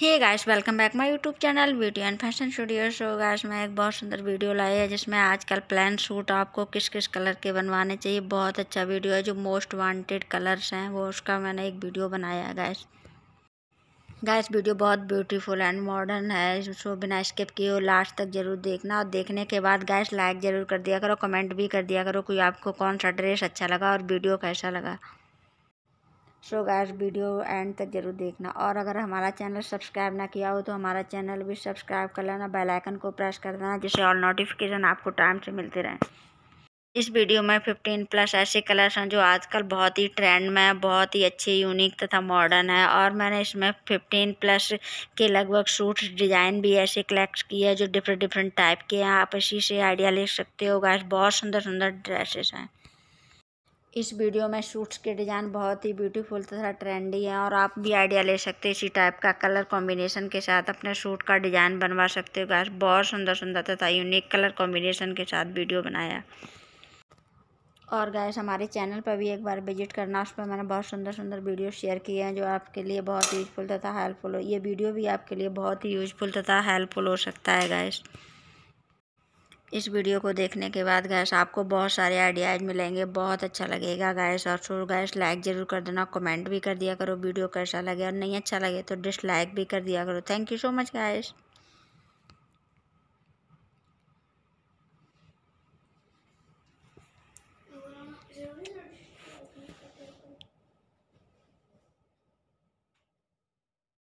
hey guys welcome back my YouTube channel beauty and fashion studio show guys मैं एक बहुत सुंदर video लाई है जिसमें आजकल प्लान सूट आपको किस किस कलर के बनवाने चाहिए बहुत अच्छा वीडियो है जो मोस्ट वांटेड कलर्स हैं वो उसका मैंने एक वीडियो बनाया है गाइस गाइस वीडियो बहुत ब्यूटीफुल एंड मॉडर्न है सो बिना स्किप किए हो लास्ट तक जरूर देखना और देखने के बाद गाइस लाइक ज़रूर कर दिया करो कमेंट भी कर दिया करो कि आपको कौन सा ड्रेस अच्छा लगा और वीडियो कैसा लगा सो गैस वीडियो एंड तक ज़रूर देखना और अगर हमारा चैनल सब्सक्राइब ना किया हो तो हमारा चैनल भी सब्सक्राइब कर लेना बेल आइकन को प्रेस कर देना जिससे और नोटिफिकेशन आपको टाइम से मिलते रहें इस वीडियो में फिफ्टीन प्लस ऐसे कलर्स हैं जो आजकल बहुत ही ट्रेंड में है बहुत ही अच्छे यूनिक तथा मॉडर्न है और मैंने इसमें फिफ्टीन प्लस के लगभग सूट्स डिज़ाइन भी ऐसे कलेक्ट किए हैं जो डिफरेंट डिफरेंट टाइप के हैं आप इसी से आइडिया ले सकते हो गैस बहुत सुंदर सुंदर ड्रेसेस हैं इस वीडियो में सूट्स के डिज़ाइन बहुत ही ब्यूटीफुल तथा ट्रेंडी हैं और आप भी आइडिया ले सकते हैं इसी टाइप का कलर कॉम्बिनेशन के साथ अपने सूट का डिज़ाइन बनवा सकते हो गैस बहुत सुंदर सुंदर तथा यूनिक कलर कॉम्बिनेशन के साथ वीडियो बनाया और गैस हमारे चैनल पर भी एक बार विजिट करना उस पर मैंने बहुत सुंदर सुंदर वीडियो शेयर किए हैं जो आपके लिए बहुत यूजफुल तथा हेल्पफुल हो ये वीडियो भी आपके लिए बहुत ही यूजफुल तथा हेल्पफुल हो सकता है गैस इस वीडियो को देखने के बाद गैस आपको बहुत सारे आइडियाज़ मिलेंगे बहुत अच्छा लगेगा गैस और शुरू गैस लाइक ज़रूर कर देना कमेंट भी कर दिया करो वीडियो कैसा लगे और नहीं अच्छा लगे तो डिसलाइक भी कर दिया करो thank you so much gas